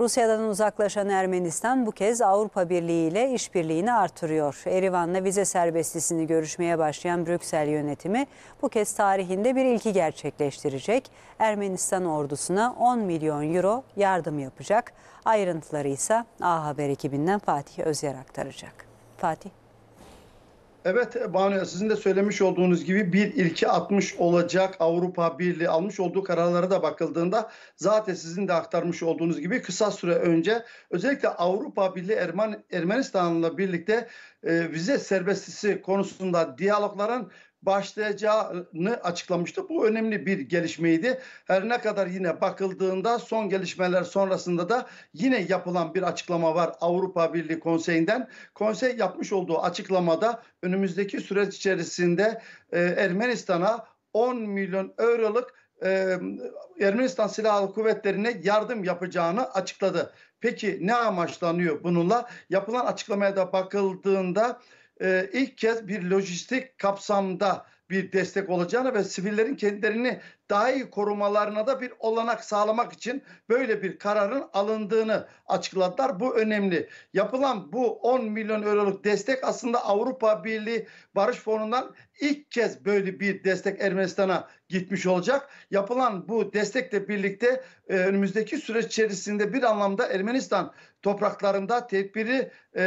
Rusya'dan uzaklaşan Ermenistan bu kez Avrupa Birliği ile işbirliğini artırıyor. Erivan'la vize serbestlisini görüşmeye başlayan Brüksel yönetimi bu kez tarihinde bir ilki gerçekleştirecek. Ermenistan ordusuna 10 milyon euro yardım yapacak. Ayrıntıları ise A Haber ekibinden Fatih Özyer aktaracak. Fatih. Evet Banu sizin de söylemiş olduğunuz gibi bir ilki atmış olacak Avrupa Birliği almış olduğu kararlara da bakıldığında zaten sizin de aktarmış olduğunuz gibi kısa süre önce özellikle Avrupa Birliği Erman, Ermenistan'la birlikte e, vize serbestisi konusunda diyalogların başlayacağını açıklamıştı. Bu önemli bir gelişmeydi. Her ne kadar yine bakıldığında son gelişmeler sonrasında da yine yapılan bir açıklama var Avrupa Birliği Konseyi'nden. Konsey yapmış olduğu açıklamada önümüzdeki süreç içerisinde e, Ermenistan'a 10 milyon euroluk e, Ermenistan Silahlı Kuvvetleri'ne yardım yapacağını açıkladı. Peki ne amaçlanıyor bununla? Yapılan açıklamaya da bakıldığında e, ilk kez bir lojistik kapsamda bir destek olacağını ve sivillerin kendilerini daha iyi korumalarına da bir olanak sağlamak için böyle bir kararın alındığını açıkladılar. Bu önemli. Yapılan bu 10 milyon euroluk destek aslında Avrupa Birliği Barış Fonu'ndan ilk kez böyle bir destek Ermenistan'a gitmiş olacak. Yapılan bu destekle birlikte e, önümüzdeki süreç içerisinde bir anlamda Ermenistan topraklarında tedbiri e,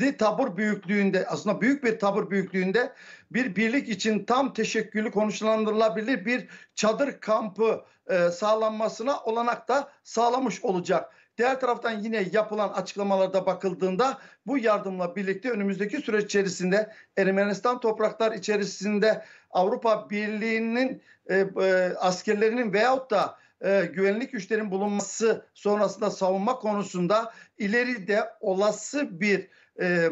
li tabur büyüklüğünde aslında büyük bir tabur büyüklüğünde bir birlik için tam teşekküllü konuşlandırılabilir bir çalışma çadır kampı e, sağlanmasına olanak da sağlamış olacak. Diğer taraftan yine yapılan açıklamalarda bakıldığında bu yardımla birlikte önümüzdeki süreç içerisinde Ermenistan topraklar içerisinde Avrupa Birliği'nin e, e, askerlerinin veyahut da e, güvenlik güçlerinin bulunması sonrasında savunma konusunda ileride olası bir e,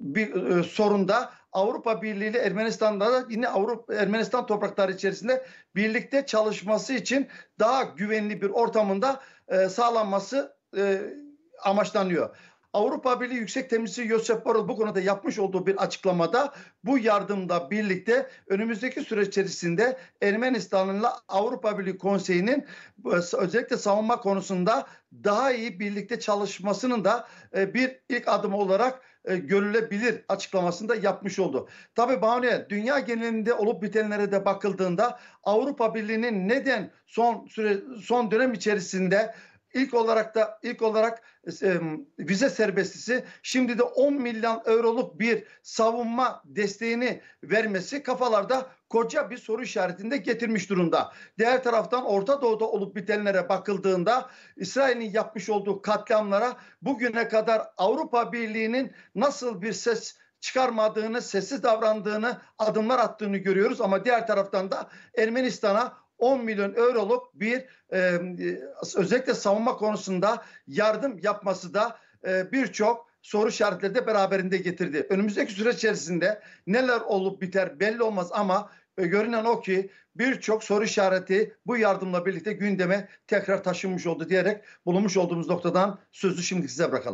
bir e, sorunda Avrupa Birliği ile Ermenistan'da da yine Avrupa Ermenistan toprakları içerisinde birlikte çalışması için daha güvenli bir ortamında e, sağlanması e, amaçlanıyor. Avrupa Birliği Yüksek Temsilcisi Josep Borrell bu konuda yapmış olduğu bir açıklamada bu yardımla birlikte önümüzdeki süreç içerisinde Ermenistan'la Avrupa Birliği Konseyi'nin e, özellikle savunma konusunda daha iyi birlikte çalışmasının da e, bir ilk adım olarak e, görülebilir açıklamasında yapmış oldu. Tabii Bahane dünya genelinde olup bitenlere de bakıldığında Avrupa Birliği'nin neden son süre, son dönem içerisinde İlk olarak da ilk olarak e, vize serbestisi şimdi de 10 milyon euroluk bir savunma desteğini vermesi kafalarda koca bir soru işaretinde getirmiş durumda. Diğer taraftan Orta Doğu'da olup bitenlere bakıldığında İsrail'in yapmış olduğu katliamlara bugüne kadar Avrupa Birliği'nin nasıl bir ses çıkarmadığını, sessiz davrandığını, adımlar attığını görüyoruz. Ama diğer taraftan da Ermenistan'a 10 milyon euroluk bir e, özellikle savunma konusunda yardım yapması da e, birçok soru işaretleri de beraberinde getirdi. Önümüzdeki süreç içerisinde neler olup biter belli olmaz ama e, görünen o ki birçok soru işareti bu yardımla birlikte gündeme tekrar taşınmış oldu diyerek bulunmuş olduğumuz noktadan sözü şimdi size bırakalım.